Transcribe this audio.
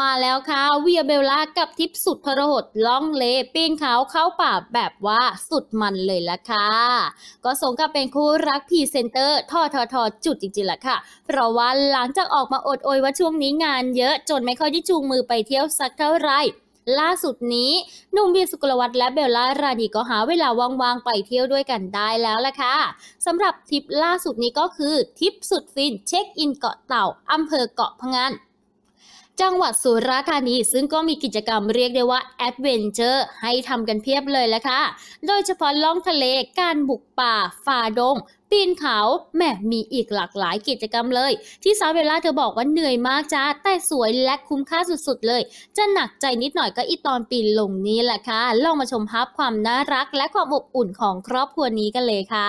มาแล้วค่ะ เวียเบลล่ากับทิปสุดพระหดล่องเลปีนเขาเข้าป่า แบบว่าสุดมันเลยละค่ะ ก็สงกับเป็นคู่รักพีเซนเตอร์ท่อทอทอจุดจริงๆละค่ะ เพราะว่าหลังจากออกมาอดโอยว่าช่วงนี้งานเยอะ จนไม่ค่อยได้จูงมือไปเที่ยวสักเท่าไหร่ ล่าสุดนี้นุ่มเวียสุกลวัตและเบลล่าราดีก็หาเวลาว่างๆไปเที่ยวด้วยกันได้แล้วล่ะค่ะสำหรับทริปล่าสุดนี้ก็คือทริปสุดฟินเช็คอินเกาะเต่าอำเภอเกาะพะงันจังหวัดสุราษฎร์ธานีซึ่งก็มีกิจกรรมเรียกได้ว่าแอดเวนเจอร์ให้ทำกันเพียบเลยแหละค่ะโดยเฉพาะล่องทะเล การบุกป่าฝ่าดง ปีนเขา แม่มีอีกหลากหลายกิจกรรมเลย ที่สาวเวลาเธอบอกว่าเหนื่อยมากจ้า แต่สวยและคุ้มค่าสุดๆเลย จะหนักใจนิดหน่อยก็อีตอนปีนลงนี้แหละค่ะลองมาชมภาพความน่ารักและความอบอุ่นของครอบครัวนี้กันเลยค่ะ